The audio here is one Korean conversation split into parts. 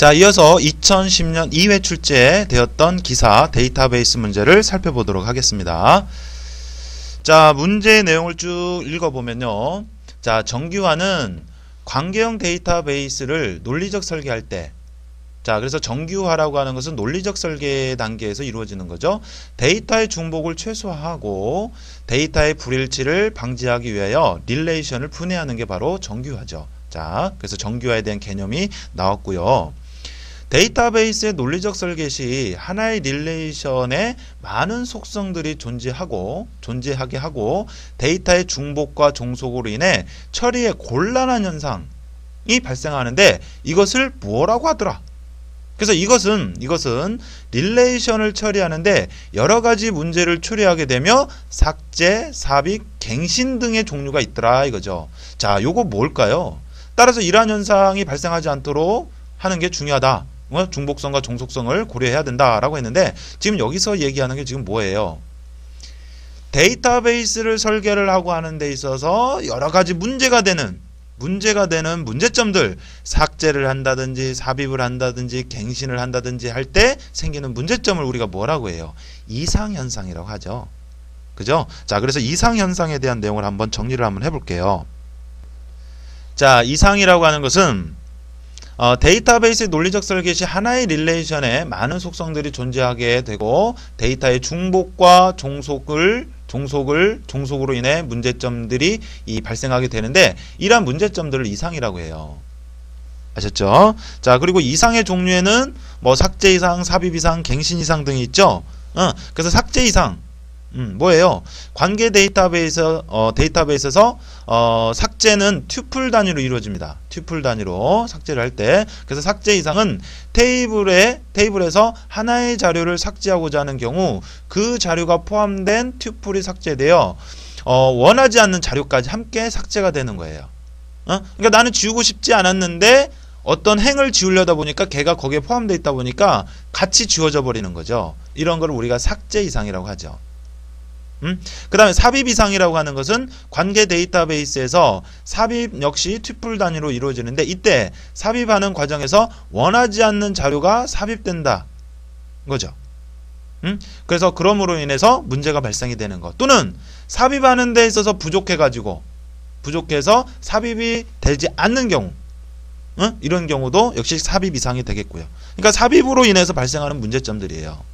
자, 이어서 2010년 2회 출제되었던 기사 데이터베이스 문제를 살펴보도록 하겠습니다. 자, 문제 내용을 쭉 읽어보면요. 자, 정규화는 관계형 데이터베이스를 논리적 설계할 때 자, 그래서 정규화라고 하는 것은 논리적 설계 단계에서 이루어지는 거죠. 데이터의 중복을 최소화하고 데이터의 불일치를 방지하기 위하여 릴레이션을 분해하는 게 바로 정규화죠. 자, 그래서 정규화에 대한 개념이 나왔고요. 데이터베이스의 논리적 설계 시 하나의 릴레이션에 많은 속성들이 존재하고 존재하게 하고 데이터의 중복과 종속으로 인해 처리에 곤란한 현상이 발생하는데 이것을 뭐라고 하더라? 그래서 이것은 이것은 릴레이션을 처리하는데 여러 가지 문제를 추리하게 되며 삭제, 삽입, 갱신 등의 종류가 있더라 이거죠. 자, 요거 뭘까요? 따라서 이러한 현상이 발생하지 않도록 하는 게 중요하다. 어? 중복성과 종속성을 고려해야 된다라고 했는데 지금 여기서 얘기하는 게 지금 뭐예요? 데이터베이스를 설계를 하고 하는 데 있어서 여러 가지 문제가 되는 문제가 되는 문제점들 삭제를 한다든지 삽입을 한다든지 갱신을 한다든지 할 때 생기는 문제점을 우리가 뭐라고 해요? 이상 현상이라고 하죠. 그죠? 자, 그래서 이상 현상에 대한 내용을 한번 정리를 한번 해 볼게요. 자, 이상이라고 하는 것은 어, 데이터베이스의 논리적 설계 시 하나의 릴레이션에 많은 속성들이 존재하게 되고 데이터의 중복과 종속을 종속을 종속으로 인해 문제점들이 이 발생하게 되는데 이러한 문제점들을 이상이라고 해요. 아셨죠? 자 그리고 이상의 종류에는 뭐 삭제 이상, 삽입 이상, 갱신 이상 등이 있죠. 어, 그래서 삭제 이상 음, 뭐예요? 관계 데이터베이스, 어, 데이터베이스에서, 어, 삭제는 튜플 단위로 이루어집니다. 튜플 단위로 삭제를 할 때. 그래서 삭제 이상은 테이블에, 테이블에서 하나의 자료를 삭제하고자 하는 경우 그 자료가 포함된 튜플이 삭제되어, 어, 원하지 않는 자료까지 함께 삭제가 되는 거예요. 어? 그러니까 나는 지우고 싶지 않았는데 어떤 행을 지우려다 보니까 걔가 거기에 포함되어 있다 보니까 같이 지워져 버리는 거죠. 이런 걸 우리가 삭제 이상이라고 하죠. 음? 그 다음에 삽입 이상이라고 하는 것은 관계 데이터베이스에서 삽입 역시 튜플 단위로 이루어지는데 이때 삽입하는 과정에서 원하지 않는 자료가 삽입된다 거죠. 음? 그래서 그럼으로 인해서 문제가 발생이 되는 것 또는 삽입하는 데 있어서 부족해가지고 부족해서 삽입이 되지 않는 경우 음? 이런 경우도 역시 삽입 이상이 되겠고요. 그러니까 삽입으로 인해서 발생하는 문제점들이에요.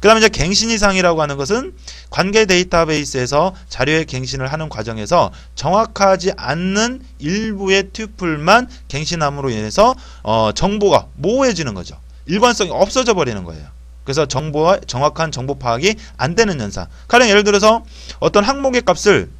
그 다음에 이제 갱신이상이라고 하는 것은 관계 데이터베이스에서 자료의 갱신을 하는 과정에서 정확하지 않는 일부의 튜플만 갱신함으로 인해서 어, 정보가 모호해지는 거죠. 일관성이 없어져 버리는 거예요. 그래서 정보와 정확한 정보 파악이 안 되는 현상. 가령 예를 들어서 어떤 항목의 값을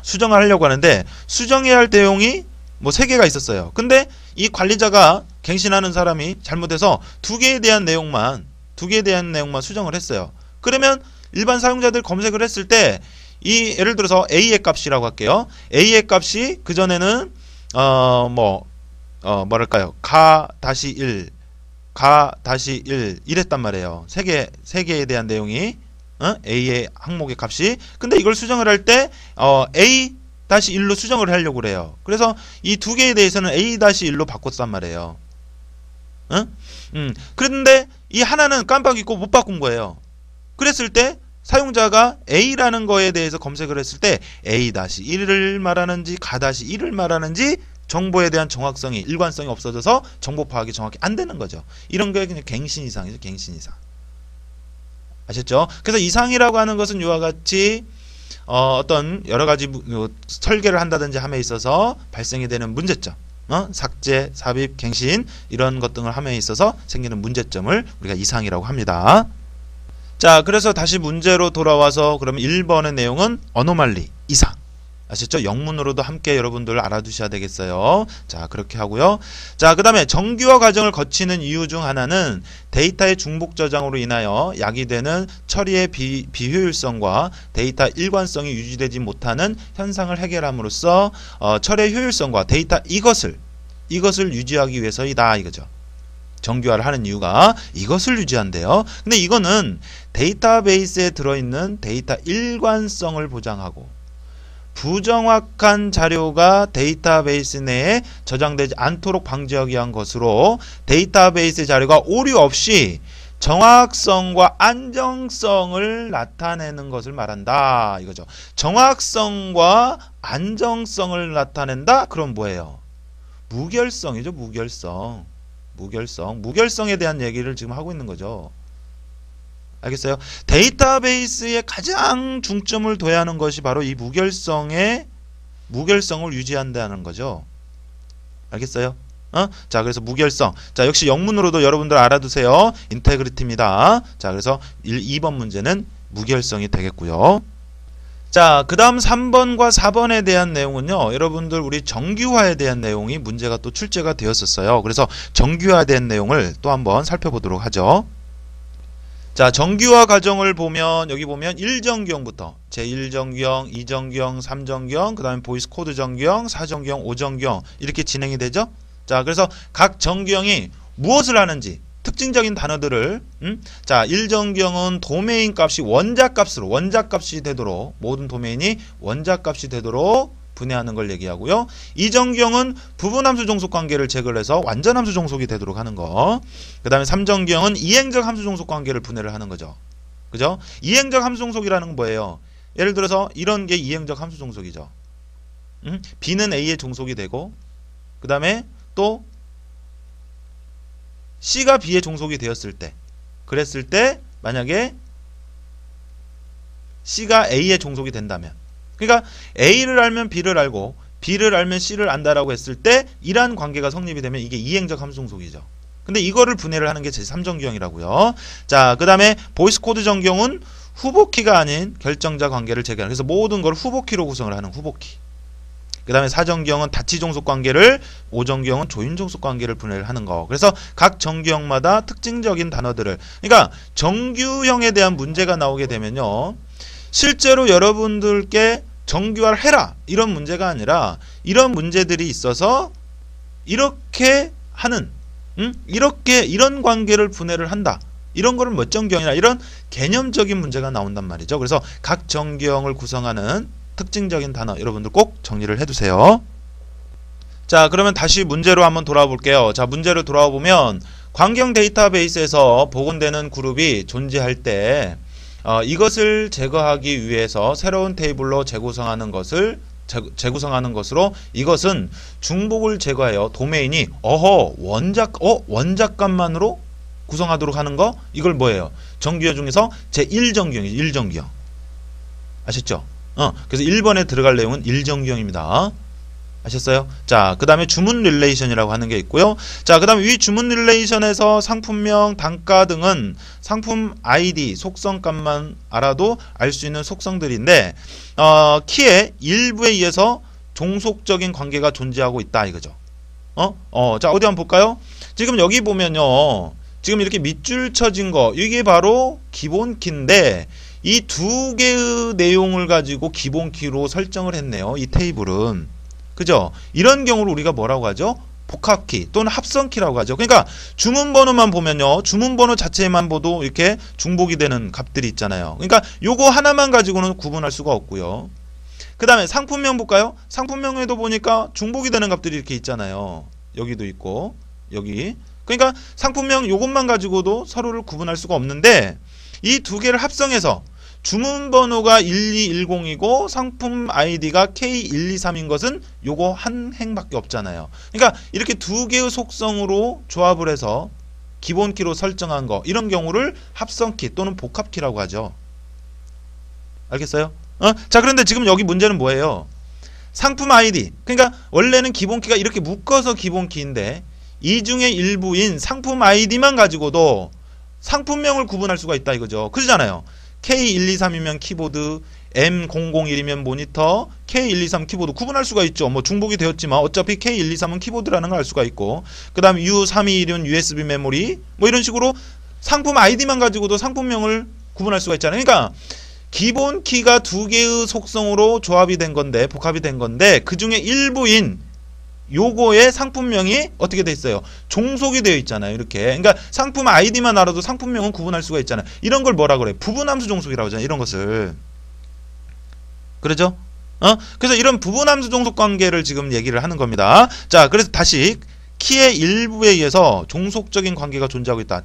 수정을 하려고 하는데 수정해야 할 내용이 뭐 세 개가 있었어요. 근데 이 관리자가 갱신하는 사람이 잘못해서 두 개에 대한 내용만 두 개에 대한 내용만 수정을 했어요. 그러면 일반 사용자들 검색을 했을 때이 예를 들어서 A의 값이라고 할게요. A의 값이 그전에는 어 뭐 어, 뭐랄까요? 가 다시 1, 가 다시 1 이랬단 말이에요. 세 개 세 개에 대한 내용이 어? A의 항목의 값이 근데 이걸 수정을 할때 어, A 다시 1로 수정을 하려고 그래요. 그래서 이 두 개에 대해서는 A 다시 1로 바꿨단 말이에요. 응? 음. 그런데 이 하나는 깜빡 잊고 못 바꾼 거예요. 그랬을 때 사용자가 A라는 거에 대해서 검색을 했을 때 A-1을 말하는지 가-1을 말하는지 정보에 대한 정확성이 일관성이 없어져서 정보 파악이 정확히 안 되는 거죠. 이런 게 그냥 갱신 이상이죠. 갱신 이상. 아셨죠? 그래서 이상이라고 하는 것은 이와 같이 어, 어떤 여러 가지 뭐, 설계를 한다든지 함에 있어서 발생이 되는 문제점. 어? 삭제, 삽입, 갱신 이런 것 등을 함에 있어서 생기는 문제점을 우리가 이상이라고 합니다. 자, 그래서 다시 문제로 돌아와서 그러면 1번의 내용은 어노말리, 이상 아셨죠? 영문으로도 함께 여러분들 알아두셔야 되겠어요. 자, 그렇게 하고요. 자, 그 다음에 정규화 과정을 거치는 이유 중 하나는 데이터의 중복 저장으로 인하여 야기되는 처리의 비, 효율성과 데이터 일관성이 유지되지 못하는 현상을 해결함으로써 어, 처리의 효율성과 데이터 이것을 이것을 유지하기 위해서이다 이거죠. 정규화를 하는 이유가 이것을 유지한대요. 근데 이거는 데이터베이스에 들어있는 데이터 일관성을 보장하고 부정확한 자료가 데이터베이스 내에 저장되지 않도록 방지하기 위한 것으로 데이터베이스 자료가 오류 없이 정확성과 안정성을 나타내는 것을 말한다 이거죠 정확성과 안정성을 나타낸다 그럼 뭐예요 무결성이죠 무결성 무결성 무결성에 대한 얘기를 지금 하고 있는 거죠 알겠어요? 데이터베이스에 가장 중점을 둬야 하는 것이 바로 이 무결성의 무결성을 유지한다는 거죠. 알겠어요? 어? 자 그래서 무결성 자 역시 영문으로도 여러분들 알아두세요 인테그리티입니다 자 그래서 1, 2번 문제는 무결성이 되겠고요 자, 그 다음 3번과 4번에 대한 내용은요, 여러분들 우리 정규화에 대한 내용이 문제가 또 출제가 되었었어요. 그래서 정규화된 내용을 또 한번 살펴보도록 하죠. 자, 정규화 과정을 보면 여기 보면 1정경부터 제1정경, 2정경, 3정경, 그 다음에 보이스 코드 정경, 4정경, 5정경 이렇게 진행이 되죠. 자, 그래서 각 정경이 무엇을 하는지 특징적인 단어들을 음? 자, 1정경은 도메인 값이 원자 값으로 원자 값이 되도록 모든 도메인이 원자 값이 되도록 분해하는 걸 얘기하고요. 이정경은 부분함수 종속 관계를 제거해서 완전 함수 종속이 되도록 하는 거. 그 다음에 삼정경은 이행적 함수 종속 관계를 분해를 하는 거죠. 그죠? 이행적 함수 종속이라는 건 뭐예요? 예를 들어서 이런 게 이행적 함수 종속이죠. 음? B는 A의 종속이 되고 그 다음에 또 C가 B의 종속이 되었을 때 그랬을 때 만약에 C가 A의 종속이 된다면 그러니까 A를 알면 B를 알고 B를 알면 C를 안다라고 했을 때 이러한 관계가 성립이 되면 이게 이행적 함수속이죠. 근데 이거를 분해를 하는 게 제3정경이라고요. 자, 그 다음에 보이스코드 정경은 후보키가 아닌 결정자 관계를 재기하는 그래서 모든 걸 후보키로 구성을 하는 후보키. 그 다음에 4정경은 다치종속 관계를 5정경은 조인종속 관계를 분해를 하는 거 그래서 각정규형마다 특징적인 단어들을 그러니까 정규형에 대한 문제가 나오게 되면요 실제로 여러분들께 정규화를 해라 이런 문제가 아니라 이런 문제들이 있어서 이렇게 하는 음? 이렇게 이런 관계를 분해를 한다 이런 거는 멋정경이나 이런 개념적인 문제가 나온단 말이죠 그래서 각 정경을 구성하는 특징적인 단어 여러분들 꼭 정리를 해두세요 자 그러면 다시 문제로 한번 돌아 볼게요 자 문제로 돌아와 보면 광경 데이터베이스에서 복원되는 그룹이 존재할 때 어, 이것을 제거하기 위해서 새로운 테이블로 재구성하는 것을 재구성하는 것으로 이것은 중복을 제거하여 도메인이 어허 원작 어 원작값만으로 구성하도록 하는 거 이걸 뭐예요? 정규형 중에서 제1정규형 1정규형. 아셨죠? 어, 그래서 1번에 들어갈 내용은 1정규형입니다. 아셨어요? 자, 그 다음에 주문 릴레이션이라고 하는 게 있고요. 자, 그 다음에 위 주문 릴레이션에서 상품명, 단가 등은 상품 아이디, 속성값만 알아도 알 수 있는 속성들인데 어, 키의 일부에 의해서 종속적인 관계가 존재하고 있다 이거죠. 어? 어, 자, 어디 한번 볼까요? 지금 여기 보면요. 지금 이렇게 밑줄 쳐진 거 이게 바로 기본 키인데 이 두 개의 내용을 가지고 기본 키로 설정을 했네요. 이 테이블은. 그죠? 이런 경우를 우리가 뭐라고 하죠? 복합키 또는 합성키라고 하죠. 그러니까 주문번호만 보면요. 주문번호 자체만 보도 이렇게 중복이 되는 값들이 있잖아요. 그러니까 요거 하나만 가지고는 구분할 수가 없고요. 그 다음에 상품명 볼까요? 상품명에도 보니까 중복이 되는 값들이 이렇게 있잖아요. 여기도 있고 여기. 그러니까 상품명 요것만 가지고도 서로를 구분할 수가 없는데 이 두 개를 합성해서 주문 번호가 1210이고 상품 아이디가 K123인 것은 요거 한 행밖에 없잖아요. 그러니까 이렇게 두 개의 속성으로 조합을 해서 기본키로 설정한 거 이런 경우를 합성키 또는 복합키라고 하죠. 알겠어요? 어? 자 그런데 지금 여기 문제는 뭐예요? 상품 아이디 그러니까 원래는 기본키가 이렇게 묶어서 기본키인데 이 중에 일부인 상품 아이디만 가지고도 상품명을 구분할 수가 있다 이거죠. 그러잖아요. K123이면 키보드, M001이면 모니터, K123 키보드 구분할 수가 있죠. 뭐 중복이 되었지만 어차피 K123은 키보드라는 걸 알 수가 있고 그 다음 U321은 USB 메모리 뭐 이런 식으로 상품 아이디만 가지고도 상품명을 구분할 수가 있잖아요. 그러니까 기본 키가 두 개의 속성으로 조합이 된 건데 복합이 된 건데 그 중에 일부인 요거의 상품명이 어떻게 돼 있어요? 종속이 되어 있잖아요. 이렇게. 그러니까 상품 아이디만 알아도 상품명은 구분할 수가 있잖아요. 이런 걸 뭐라 그래? 부분함수 종속이라고 하잖아요. 이런 것을. 그러죠? 어? 그래서 이런 부분함수 종속 관계를 지금 얘기를 하는 겁니다. 자, 그래서 다시 키의 일부에 의해서 종속적인 관계가 존재하고 있다.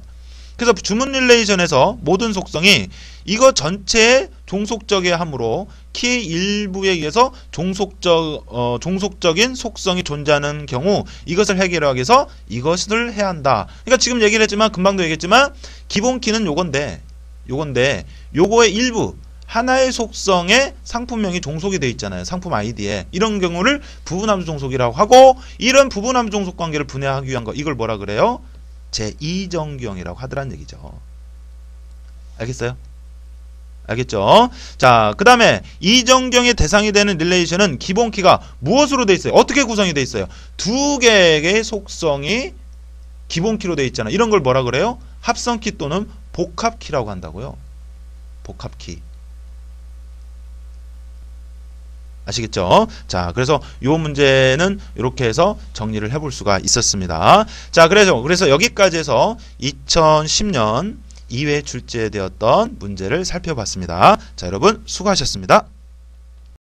그래서 주문 릴레이션에서 모든 속성이 이거 전체의 종속적이야 함으로 키 일부에 의해서 종속적 어, 종속적인 속성이 존재하는 경우 이것을 해결하기 위해서 이것을 해야 한다. 그러니까 지금 얘기를 했지만 금방도 얘기했지만 기본 키는 요건데 요건데 요거의 일부 하나의 속성에 상품명이 종속이 돼 있잖아요. 상품 아이디에. 이런 경우를 부분함수 종속이라고 하고 이런 부분함수 종속 관계를 분해하기 위한 거 이걸 뭐라 그래요? 제2정경이라고 하더란 얘기죠. 알겠어요? 알겠죠? 자, 그 다음에 이정경의 대상이 되는 릴레이션은 기본키가 무엇으로 되어 있어요? 어떻게 구성이 되어 있어요? 두 개의 속성이 기본키로 되어 있잖아. 이런 걸 뭐라 그래요? 합성키 또는 복합키라고 한다고요. 복합키. 아시겠죠? 자, 그래서 요 문제는 이렇게 해서 정리를 해볼 수가 있었습니다. 자, 그래서, 그래서 여기까지 해서 2010년 2회 출제되었던 문제를 살펴봤습니다. 자, 여러분 수고하셨습니다.